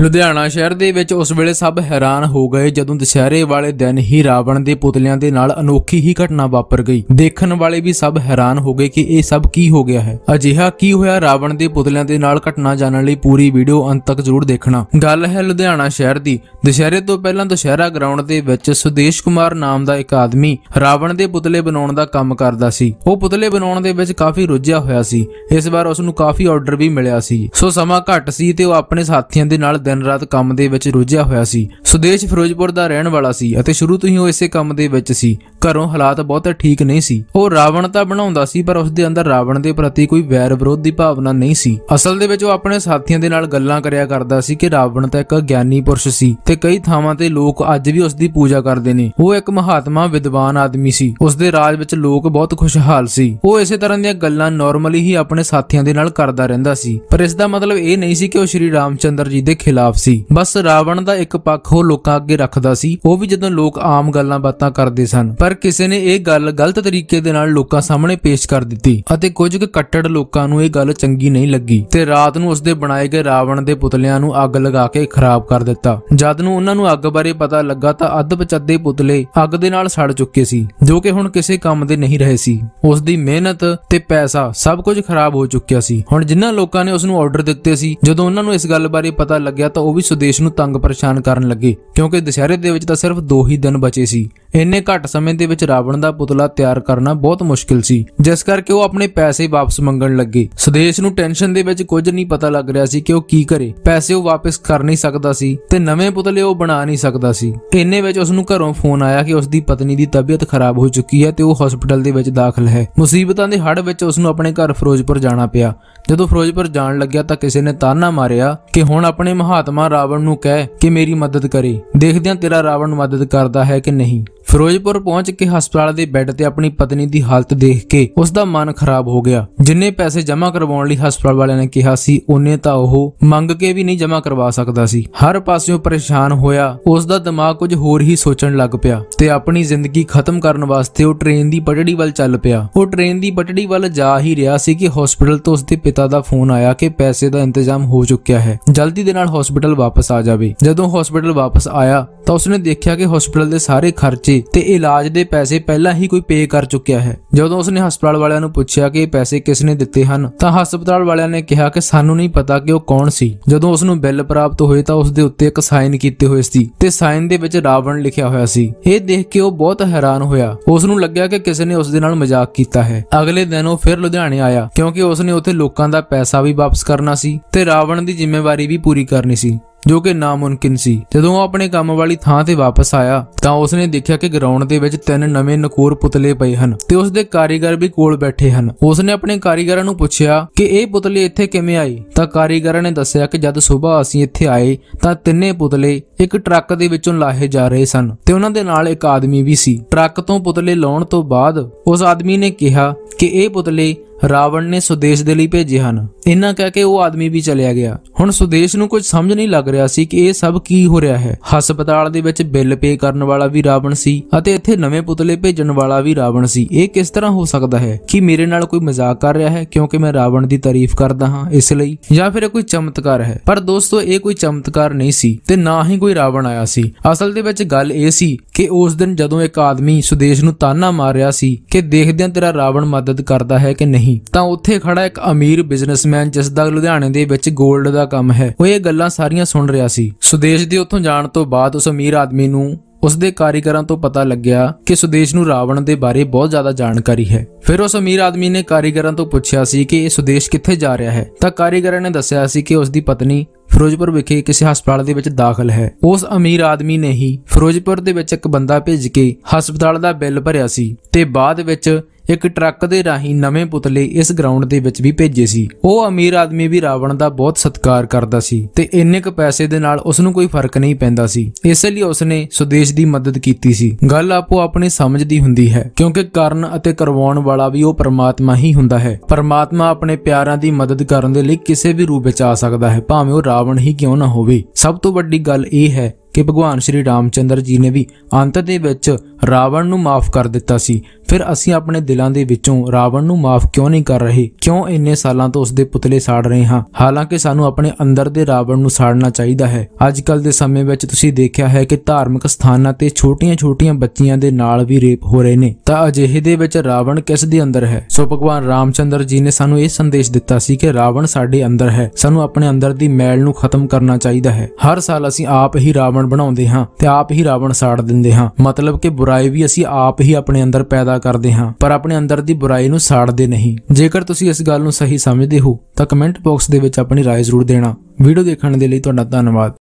ਲੁਧਿਆਣਾ ਸ਼ਹਿਰ ਦੇ ਵਿੱਚ ਉਸ ਵੇਲੇ ਸਭ ਹੈਰਾਨ ਹੋ ਗਏ ਜਦੋਂ ਦੁਸ਼ਹਿਰੇ ਵਾਲੇ ਦਿਨ ਹੀ ਰਾਵਣ ਦੇ ਪੁਤਲਿਆਂ ਦੇ ਨਾਲ ਅਨੋਖੀ ਹੀ ਘਟਨਾ ਵਾਪਰ ਗਈ ਦੇਖਣ ਵਾਲੇ ਵੀ ਸਭ ਹੈਰਾਨ ਹੋ ਗਏ ਕਿ ਇਹ ਸਭ ਕੀ ਹੋ ਗਿਆ ਹੈ ਅਜਿਹਾ ਕੀ ਹੋਇਆ ਰਾਵਣ ਦੇ ਪੁਤਲਿਆਂ ਦੇ ਨਾਲ ਘਟਨਾ ਜਾਣਨ ਲਈ ਪੂਰੀ ਵੀਡੀਓ ਅੰਤ ਤੱਕ ਜ਼ਰੂਰ ਦੇਖਣਾ ਗੱਲ ਹੈ ਲੁਧਿਆਣਾ ਸ਼ਹਿਰ ਦੀ ਦੁਸ਼ਹਿਰੇ ਤੋਂ ਪਹਿਲਾਂ ਦੁਸ਼ਹਿਰਾ ਗਰਾਊਂਡ ਦੇ ਵਿੱਚ ਸੁਦੇਸ਼ ਕੁਮਾਰ ਨਾਮ ਦਾ ਇੱਕ ਆਦਮੀ ਰਾਵਣ ਦੇ ਪੁਤਲੇ ਬਣਾਉਣ ਦਾ ਕੰਮ ਕਰਦਾ ਸੀ ਉਹ ਪੁਤਲੇ ਬਣਾਉਣ ਦੇ ਵਿੱਚ ਕਾਫੀ ਰੁੱਝਿਆ ਹੋਇਆ ਸੀ ਇਸ ਵਾਰ ਉਸ ਨੂੰ ਕਾਫੀ ਆਰਡਰ ਵੀ ਮਿਲਿਆ ਸੀ ਸੋ ਸਮਾਂ ਘੱਟ ਸੀ ਤੇ ਉਹ ਆਪਣੇ ਸਾਥੀਆਂ ਦੇ ਨਾਲ ਦਿਨ ਰਾਤ ਕੰਮ ਦੇ ਵਿੱਚ ਰੁੱਝਿਆ ਹੋਇਆ ਸੀ ਸੁਦੇਸ਼ ਫਿਰੋਜ਼ਪੁਰ ਦਾ ਰਹਿਣ ਵਾਲਾ ਸੀ ਅਤੇ ਸ਼ੁਰੂ ਤੋਂ ਹੀ ਉਹ ਇਸੇ ਕੰਮ ਦੇ ਵਿੱਚ ਸੀ ਘਰੋਂ ਹਾਲਾਤ ਬਹੁਤ ਠੀਕ ਨਹੀਂ ਸੀ ਉਹ ਰਾਵਣ ਤਾਂ ਬਣਾਉਂਦਾ ਸੀ ਪਰ ਉਸ ਦੇ ਅੰਦਰ ਰਾਵਣ ਦੇ ਪ੍ਰਤੀ ਕੋਈ ਵੈਰ ਵਿਰੋਧ ਦੀ ਭਾਵਨਾ ਨਹੀਂ ਸੀ ਅਸਲ ਦੇ ਵਿੱਚ ਉਹ ਆਪਣੇ ਸਾਥੀਆਂ ਦੇ ਨਾਲ ਗੱਲਾਂ ਕਰਿਆ ਕਰਦਾ ਸੀ ਕਿ ਰਾਵਣ ਤਾਂ ਇੱਕ ਗਿਆਨੀ ਪੁਰਸ਼ ਸੀ ਤੇ ਕਈ ਥਾਵਾਂ ਤੇ ਲੋਕ ਅੱਜ ਵੀ ਉਸ ਦੀ ਪੂਜਾ ਕਰਦੇ ਨੇ ਉਹ ਇੱਕ ਮਹਾਤਮਾ ਵਿਦਵਾਨ ਆਦਮੀ ਸੀ ਉਸ ਦੇ ਰਾਜ ਵਿੱਚ ਲੋਕ ਬਹੁਤ ਖੁਸ਼ਹਾਲ ਸੀ ਉਹ ਇਸੇ ਤਰ੍ਹਾਂ ਦੀਆਂ ਗੱਲਾਂ ਨਾਰਮਲੀ ਹੀ ਆਪਣੇ ਸਾਥੀਆਂ ਦੇ ਨਾਲ ਕਰਦਾ ਰਹਿੰਦਾ ਸੀ ਪਰ ਇਸ ਦਾ ਮਤਲਬ ਇਹ ਨਹੀਂ ਸੀ ਕਿ ਉਹ ਸ਼੍ਰੀ ਰਾਮਚੰਦਰ ਜੀ ਦੇ ਖਿਲਾਫ ਸੀ ਬਸ ਰਾਵਣ ਦਾ ਇੱਕ ਪੱਖ ਉਹ ਲੋਕਾਂ ਅੱਗੇ ਰੱਖਦਾ ਸੀ ਉਹ ਵੀ ਜਦੋਂ ਲੋਕ ਆਮ ਗੱਲਾਂ ਬਾਤਾਂ ਕਰਦੇ ਸਨ ਪਰ ਕਿਸੇ ਨੇ ਇਹ ਗੱਲ ਗਲਤ ਤਰੀਕੇ ਦੇ ਨਾਲ ਲੋਕਾਂ ਸਾਹਮਣੇ ਪੇਸ਼ ਕਰ ਦਿੱਤੀ ਅਤੇ ਕੁਝ ਕੁ ਕੱਟੜ ਲੋਕਾਂ ਨੂੰ ਇਹ ਗੱਲ ਚੰਗੀ ਨਹੀਂ ਲੱਗੀ ਤੇ ਰਾਤ ਨੂੰ ਉਸ ਦੇ ਬਣਾਏ ਗਏ ਰਾਵਣ ਦੇ ਪੁਤਲਿਆਂ ਨੂੰ ਅੱਗ ਲਗਾ ਕੇ ਖਰਾਬ ਕਰ ਦਿੱਤਾ ਜਦ ਨੂੰ ਉਹਨਾਂ ਨੂੰ ਅੱਗ ਬਾਰੇ ਪਤਾ ਲੱਗਾ ਤਾਂ ਅੱਧ ਪਚੱਦੇ ਪੁਤਲੇ ਅੱਗ ਦੇ ਨਾਲ ਸੜ ਚੁੱਕੇ ਸੀ ਜੋ ਕਿ ਹੁਣ ਕਿਸੇ ਕੰਮ ਦੇ ਨਹੀਂ ਰਹੇ ਸੀ ਉਸ ਦੀ ਮਿਹਨਤ ਤੇ ਪੈਸਾ ਸਭ ਕੁਝ ਖਰਾਬ ਹੋ ਚੁੱਕਿਆ ਸੀ ਹੁਣ ਜਿਨ੍ਹਾਂ ਲੋਕਾਂ ਨੇ ਉਸ ਨੂੰ ਆਰਡਰ ਦਿੱਤੇ ਸੀ ਜਦੋਂ ਉਹਨਾਂ ਨੂੰ ਇਸ ਗੱਲ ਬਾਰੇ ਪਤਾ ਲੱਗਿਆ ਗਿਆ ਤਾਂ ਉਹ ਵੀ ਸੁਦੇਸ਼ ਨੂੰ ਤੰਗ ਪਰੇਸ਼ਾਨ ਕਰਨ ਲੱਗੇ ਕਿਉਂਕਿ ਦਸ਼ਹਰੇ ਦੇ ਵਿੱਚ ਤਾਂ ਸਿਰਫ 2 ਹੀ ਦਿਨ ਬਚੇ ਸੀ ਇੰਨੇ ਘੱਟ ਸਮੇਂ ਦੇ ਵਿੱਚ ਰਾਵਣ ਦਾ ਪੁਤਲਾ ਤਿਆਰ ਕਰਨਾ ਬਹੁਤ ਮੁਸ਼ਕਿਲ ਸੀ ਜਿਸ ਕਰਕੇ ਉਹ ਆਪਣੇ ਪੈਸੇ ਵਾਪਸ ਮੰਗਣ ਲੱਗੇ ਸੁਦੇਸ਼ ਨੂੰ ਟੈਨਸ਼ਨ ਦੇ ਵਿੱਚ ਕੁਝ ਨਹੀਂ ਪਤਾ ਲੱਗ ਰਿਹਾ ਸੀ ਕਿ ਉਹ ਕੀ ਕਰੇ ਪੈਸੇ ਉਹ ਵਾਪਸ ਕਰ ਨਹੀਂ ਸਕਦਾ ਸੀ ਤੇ ਨਵੇਂ ਪੁਤਲੇ ਉਹ ਬਣਾ ਨਹੀਂ ਸਕਦਾ ਸੀ ਇੰਨੇ ਵਿੱਚ ਉਸ ਨੂੰ ਘਰੋਂ ਫੋਨ ਆਇਆ ਕਿ ਉਸ ਦੀ ਪਤਨੀ ਦੀ ਤਬੀਅਤ ਖਰਾਬ ਹੋ ਚੁੱਕੀ ਹੈ ਤੇ ਉਹ ਹਸਪੀਟਲ ਦੇ ਵਿੱਚ ਦਾਖਲ ਹੈ ਮੁਸੀਬਤਾਂ ਦੇ ਹੜ ਵਿੱਚ ਉਸ ਨੂੰ ਆਪਣੇ ਘਰ ਫਿਰੋਜ਼ਪੁਰ ਜਾਣਾ ਪਿਆ ਜਦੋਂ ਫਿਰੋਜ਼ਪੁਰ ਜਾਣ ਲੱਗਿਆ ਤਾਂ ਕਿਸੇ ਨੇ ਤਾਨਾ ਮਾਰਿਆ ਕਿ ਹੁਣ ਆਪਣੇ ਮਹਾਤਮਾ ਰਾਵਣ ਨੂੰ ਕਹਿ ਕਿ ਮੇਰੀ ਮਦਦ ਕਰੇ ਦੇਖਦਿਆਂ ਤੇਰਾ ਰਾਵਣ ਮਦਦ ਕਰਦਾ ਹੈ ਕਿ ਨਹੀਂ ਫਿਰੋਜ਼ਪੁਰ ਪਹੁੰਚ ਕੇ ਹਸਪਤਾਲ ਦੇ ਬੈੱਡ ਤੇ ਆਪਣੀ ਪਤਨੀ ਦੀ ਹਾਲਤ ਦੇਖ ਕੇ ਉਸ ਦਾ ਮਨ ਖਰਾਬ ਹੋ ਗਿਆ ਜਿੰਨੇ ਪੈਸੇ ਜਮ੍ਹਾਂ ਕਰਵਾਉਣ ਲਈ ਹਸਪਤਾਲ ਵਾਲਿਆਂ ਨੇ ਕਿਹਾ ਸੀ ਉਹਨੇ ਤਾਂ ਉਹ ਮੰਗ ਕੇ ਵੀ ਨਹੀਂ ਜਮ੍ਹਾਂ ਕਰਵਾ ਸਕਦਾ ਸੀ ਹਰ ਪਾਸਿਓਂ ਪਰੇਸ਼ਾਨ ਹੋਇਆ ਉਸ ਦਾ ਦਿਮਾਗ ਕੁਝ ਹੋਰ ਹੀ ਸੋਚਣ ਲੱਗ ਪਿਆ ਤੇ ਆਪਣੀ ਜ਼ਿੰਦਗੀ ਖਤਮ ਕਰਨ ਵਾਸਤੇ ਉਹ ਟ੍ਰੇਨ ਦੀ ਪਟੜੀ ਵੱਲ ਚੱਲ ਪਿਆ ਉਹ ਟ੍ਰੇਨ ਦੀ ਪਟੜੀ ਵੱਲ ਜਾ ਹੀ ਰਿਹਾ ਸੀ ਕਿ ਹਸਪਤਾਲ ਤੋਂ ਉਸਦੇ ਪਿਤਾ ਦਾ ਫੋਨ ਆਇਆ ਕਿ ਪੈਸੇ ਦਾ ਇੰਤਜ਼ਾਮ ਹੋ ਚੁੱਕਿਆ ਹੈ ਜਲਦੀ ਦੇ ਨਾਲ ਹਸਪਤਾਲ ਵਾਪਸ ਆ ਜਾਵੇ ਜਦੋਂ ਹਸਪਤਾਲ ਵਾਪਸ ਆਇਆ ਤਾਂ ਉਸਨੇ ਦੇਖਿਆ ਕਿ ਹਸਪਤਾਲ ਦੇ ਸਾਰੇ ਖਰਚੇ ਸੀ ਤੇ ਇਲਾਜ ਦੇ ਪੈਸੇ ਪਹਿਲਾਂ ਹੀ ਕੋਈ ਪੇ ਕਰ ਚੁੱਕਿਆ ਹੈ ਜਦੋਂ ਉਸਨੇ ਹਸਪਤਾਲ ਵਾਲਿਆਂ ਨੂੰ ਪੁੱਛਿਆ ਕਿ ਇਹ ਪੈਸੇ ਕਿਸ ਨੇ ਦਿੱਤੇ ਹਨ ਤਾਂ ਹਸਪਤਾਲ ਵਾਲਿਆਂ ਨੇ ਕਿਹਾ ਕਿ ਸਾਨੂੰ ਨਹੀਂ ਪਤਾ ਕਿ ਉਹ ਕੌਣ ਸੀ ਜਦੋਂ ਉਸ ਨੂੰ ਬਿੱਲ ਪ੍ਰਾਪਤ ਹੋਏ ਤਾਂ ਉਸ ਦੇ ਉੱਤੇ ਇੱਕ ਸਾਈਨ ਕੀਤੇ ਹੋਏ ਸੀ ਤੇ ਸਾਈਨ ਦੇ ਵਿੱਚ ਰਾਵਣ ਲਿਖਿਆ ਹੋਇਆ ਸੀ ਇਹ ਦੇਖ ਕੇ ਉਹ ਬਹੁਤ ਹੈਰਾਨ ਹੋਇਆ ਉਸ ਨੂੰ ਲੱਗਿਆ ਕਿ ਕਿਸੇ ਨੇ ਉਸ ਦੇ ਨਾਲ ਮਜ਼ਾਕ ਕੀਤਾ ਹੈ ਅਗਲੇ ਦਿਨ ਉਹ ਫਿਰ ਲੁਧਿਆਣੇ ਆਇਆ ਕਿਉਂਕਿ ਉਸ ਨੇ ਉੱਥੇ ਲੋਕਾਂ ਦਾ ਪੈਸਾ ਵੀ ਵਾਪਸ ਕਰਨਾ ਸੀ ਤੇ ਰਾਵਣ ਦੀ ਜ਼ਿੰਮੇਵਾਰੀ ਵੀ ਪੂਰੀ ਕਰਨੀ ਸੀ ਜੋ ਕਿ ਨਾਮੁਮਕਿਨ ਸੀ ਜਦੋਂ ਉਹ ਆਪਣੇ ਕੰਮ ਵਾਲੀ ਥਾਂ ਤੇ ਵਾਪਸ ਆਇਆ ਤਾਂ ਉਸਨੇ ਦੇਖਿਆ ਕਿ ਗਰਾਊਂਡ ਦੇ ਵਿੱਚ ਤਿੰਨ ਨਵੇਂ ਨਕੂਰ ਪੁਤਲੇ ਪਏ ਹਨ ਤੇ ਉਸਦੇ ਕਾਰੀਗਰ ਵੀ ਕੋਲ ਬੈਠੇ ਹਨ ਉਸਨੇ ਆਪਣੇ ਕਾਰੀਗਰਾਂ ਨੂੰ ਪੁੱਛਿਆ ਕਿ ਇਹ ਪੁਤਲੇ ਇੱਥੇ ਕਿਵੇਂ ਆਏ ਤਾਂ ਕਾਰੀਗਰਾਂ ਨੇ ਦੱਸਿਆ ਕਿ ਜਦ ਸਵੇਰ ਅਸੀਂ ਇੱਥੇ ਆਏ ਤਾਂ ਤਿੰਨੇ ਪੁਤਲੇ ਇੱਕ ਟਰੱਕ ਦੇ ਵਿੱਚੋਂ ਲਾਹੇ ਜਾ ਰਹੇ ਸਨ ਤੇ ਉਹਨਾਂ ਦੇ ਨਾਲ ਇੱਕ ਆਦਮੀ ਵੀ ਸੀ ਟਰੱਕ ਤੋਂ ਪੁਤਲੇ ਲਾਉਣ ਤੋਂ ਬਾਅਦ ਉਸ ਆਦਮੀ ਨੇ ਕਿਹਾ ਕਿ ਇਹ ਪੁਤਲੇ ਰਾਵਣ ਨੇ ਸੁਦੇਸ਼ ਦੇ ਲਈ ਭੇਜੇ ਹਨ ਇਹਨਾਂ ਕਹਿ ਕੇ ਉਹ ਆਦਮੀ ਵੀ ਚਲਿਆ ਗਿਆ ਹੁਣ ਸੁਦੇਸ਼ ਨੂੰ ਕੁਝ ਸਮਝ ਨਹੀਂ ਲੱਗ ਰਿਹਾ ਸੀ ਕਿ ਇਹ ਸਭ ਕੀ ਹੋ ਰਿਹਾ ਹੈ ਹਸਪਤਾਲ ਦੇ ਵਿੱਚ ਬਿੱਲ ਪੇ ਕਰਨ ਵਾਲਾ ਵੀ ਰਾਵਣ ਸੀ ਅਤੇ ਇੱਥੇ ਨਵੇਂ ਪੁਤਲੇ ਭੇਜਣ ਵਾਲਾ ਵੀ ਰਾਵਣ ਸੀ ਇਹ ਕਿਸ ਤਰ੍ਹਾਂ ਹੋ ਸਕਦਾ ਹੈ ਕਿ ਮੇਰੇ ਨਾਲ ਕੋਈ ਮਜ਼ਾਕ ਕਰ ਰਿਹਾ ਹੈ ਕਿਉਂਕਿ ਮੈਂ ਰਾਵਣ ਦੀ ਤਾਰੀਫ ਕਰਦਾ ਹਾਂ ਇਸ ਲਈ ਜਾਂ ਫਿਰ ਕੋਈ ਚਮਤਕਾਰ ਹੈ ਪਰ ਦੋਸਤੋ ਇਹ ਕੋਈ ਚਮਤਕਾਰ ਨਹੀਂ ਸੀ ਤੇ ਨਾ ਹੀ ਕੋਈ ਰਾਵਣ ਆਇਆ ਸੀ ਅਸਲ ਦੇ ਵਿੱਚ ਗੱਲ ਇਹ ਸੀ ਕਿ ਉਸ ਦਿਨ ਜਦੋਂ ਇੱਕ ਆਦਮੀ ਸੁਦੇਸ਼ ਨੂੰ ਤਾਨਾ ਮਾਰ ਰਿਹਾ ਸੀ ਕਿ ਦੇਖਦਿਆਂ ਤੇਰਾ ਰਾਵਣ ਮਦਦ ਕਰਦਾ ਹੈ ਕਿ ਨਹੀਂ ਨਹੀਂ ਤਾਂ ਉੱਥੇ ਖੜਾ ਇੱਕ ਅਮੀਰ ਬਿਜ਼ਨਸਮੈਨ ਜਿਸ ਦਾ ਲੁਧਿਆਣੇ ਦੇ ਵਿੱਚ 골ਡ ਦਾ ਕੰਮ ਹੈ ਉਹ ਇਹ ਗੱਲਾਂ ਸਾਰੀਆਂ ਸੁਣ ਰਿਹਾ ਸੀ ਸੁਦੇਸ਼ ਦੇ ਉੱਥੋਂ ਜਾਣ ਤੋਂ ਬਾਅਦ ਉਸ ਅਮੀਰ ਆਦਮੀ ਨੂੰ ਉਸ ਦੇ ਕਾਰੀਗਰਾਂ ਤੋਂ ਪਤਾ ਲੱਗਿਆ ਕਿ ਸੁਦੇਸ਼ ਨੂੰ ਰਾਵਣ ਦੇ ਬਾਰੇ ਬਹੁਤ ਜ਼ਿਆਦਾ ਜਾਣਕਾਰੀ ਹੈ ਫਿਰ ਉਸ ਅਮੀਰ ਆਦਮੀ ਨੇ ਕਾਰੀਗਰਾਂ ਤੋਂ ਪੁੱਛਿਆ ਸੀ ਕਿ ਇਹ ਸੁਦੇਸ਼ ਕਿੱਥੇ ਜਾ ਰਿਹਾ ਹੈ ਤਾਂ ਕਾਰੀਗਰਾਂ ਨੇ ਦੱਸਿਆ ਸੀ ਕਿ ਉਸ ਦੀ ਪਤਨੀ ਫਿਰੋਜ਼ਪੁਰ ਵਿਖੇ ਕਿਸੇ ਹਸਪਤਾਲ ਦੇ ਵਿੱਚ ਦਾਖਲ ਹੈ ਉਸ ਅਮੀਰ ਆਦਮੀ ਨੇ ਹੀ ਫਿਰੋਜ਼ਪੁਰ ਦੇ ਵਿੱਚ ਇੱਕ ਬੰਦਾ ਭੇਜ ਕੇ ਹਸਪਤਾਲ ਦਾ ਬਿੱਲ ਭਰਿਆ ਸੀ ਤੇ ਬਾਅਦ ਵਿੱਚ ਇੱਕ ਟਰੱਕ ਦੇ ਰਾਹੀਂ ਨਵੇਂ ਪੁਤਲੇ ਇਸ ਗਰਾਊਂਡ ਦੇ ਵਿੱਚ ਵੀ ਭੇਜੇ ਸੀ ਉਹ ਅਮੀਰ ਆਦਮੀ ਵੀ ਰਾਵਣ ਦਾ ਬਹੁਤ ਸਤਿਕਾਰ ਕਰਦਾ ਸੀ ਤੇ ਇੰਨੇ ਕ ਪੈਸੇ ਦੇ ਨਾਲ ਉਸ ਨੂੰ ਕੋਈ ਫਰਕ ਨਹੀਂ ਪੈਂਦਾ ਸੀ ਇਸ ਲਈ ਉਸ ਨੇ ਸੁਦੇਸ਼ ਦੀ ਮਦਦ ਕੀਤੀ ਸੀ ਗੱਲ ਆਪੋ ਆਪਣੇ ਸਮਝ ਦੀ ਹੁੰਦੀ ਹੈ ਕਿਉਂਕਿ ਕਰਨ ਅਤੇ ਕਰਵਾਉਣ ਵਾਲਾ ਵੀ ਉਹ ਪਰਮਾਤਮਾ ਹੀ ਹੁੰਦਾ ਹੈ ਪਰਮਾਤਮਾ ਆਪਣੇ ਪਿਆਰਾਂ ਦੀ ਮਦਦ ਕਰਨ ਦੇ ਲਈ ਕਿਸੇ ਵੀ ਰੂਪ ਵਿੱਚ ਆ ਸਕਦਾ ਹੈ ਭਾਵੇਂ ਉਹ ਰਾਵਣ ਹੀ ਕਿਉਂ ਨਾ ਹੋਵੇ ਸਭ ਤੋਂ ਵੱਡੀ ਗੱਲ ਇਹ ਹੈ ਕਿ ਭਗਵਾਨ ਸ਼੍ਰੀ ਰਾਮਚੰਦਰ ਜੀ ਨੇ ਵੀ ਅੰਤ ਦੇ ਵਿੱਚ ਰਾਵਣ ਨੂੰ ਮਾਫ ਕਰ ਦਿੱਤਾ ਸੀ ਫਿਰ ਅਸੀਂ ਆਪਣੇ ਦਿਲਾਂ ਦੇ ਵਿੱਚੋਂ ਰਾਵਣ ਨੂੰ ਮਾਫ ਕਿਉਂ ਨਹੀਂ ਕਰ ਰਹੇ ਕਿਉਂ ਇੰਨੇ ਸਾਲਾਂ ਤੋਂ ਉਸਦੇ ਪੁਤਲੇ ਸਾੜ ਰਹੇ ਹਾਂ ਹਾਲਾਂਕਿ ਸਾਨੂੰ ਆਪਣੇ ਅੰਦਰ ਦੇ ਰਾਵਣ ਨੂੰ ਸਾੜਨਾ ਚਾਹੀਦਾ ਹੈ ਅੱਜ ਕੱਲ ਦੇ ਸਮੇਂ ਵਿੱਚ ਤੁਸੀਂ ਦੇਖਿਆ ਹੈ ਕਿ ਧਾਰਮਿਕ ਸਥਾਨਾਂ ਤੇ ਛੋਟੀਆਂ-ਛੋਟੀਆਂ ਬੱਚੀਆਂ ਦੇ ਨਾਲ ਵੀ ਰੇਪ ਹੋ ਰਹੇ ਨੇ ਤਾਂ ਅਜਿਹੇ ਦੇ ਵਿੱਚ ਰਾਵਣ ਕਿਸ ਦੇ ਅੰਦਰ ਹੈ ਸੋ ਭਗਵਾਨ ਰਾਮਚੰਦਰ ਜੀ ਨੇ ਸਾਨੂੰ ਇਹ ਸੰਦੇਸ਼ ਦਿੱਤਾ ਸੀ ਕਿ ਰਾਵਣ ਸਾਡੇ ਅੰਦਰ ਹੈ ਸਾਨੂੰ ਆਪਣੇ ਅੰਦਰ ਦੀ ਮੈਲ ਨੂੰ ਖਤਮ ਕਰਨਾ ਚਾਹੀਦਾ ਹੈ ਹਰ ਸਾਲ ਅਸੀਂ ਆਪ ਹੀ ਰਾਵਣ ਬਣਾਉਂਦੇ ਹਾਂ ਤੇ ਆਪ ਹੀ ਰਾਵਣ ਸਾੜ ਦਿੰਦੇ ਹਾਂ ਮਤਲਬ ਕਿ ਬੁਰਾਈ ਵੀ ਅਸੀਂ ਆਪ ਹੀ ਆਪਣੇ ਅੰਦਰ ਪੈਦਾ ਕਰਦੇ ਹਾਂ ਪਰ ਆਪਣੇ ਅੰਦਰ ਦੀ ਬੁਰਾਈ ਨੂੰ ਸਾੜਦੇ ਨਹੀਂ ਜੇਕਰ ਤੁਸੀਂ ਇਸ ਗੱਲ ਨੂੰ ਸਹੀ ਸਮਝਦੇ ਹੋ ਤਾਂ ਕਮੈਂਟ ਬਾਕਸ ਦੇ ਵਿੱਚ ਆਪਣੀ رائے ਜ਼ਰੂਰ ਦੇਣਾ ਵੀਡੀਓ ਦੇਖਣ ਦੇ ਲਈ ਤੁਹਾਡਾ ਧੰਨਵਾਦ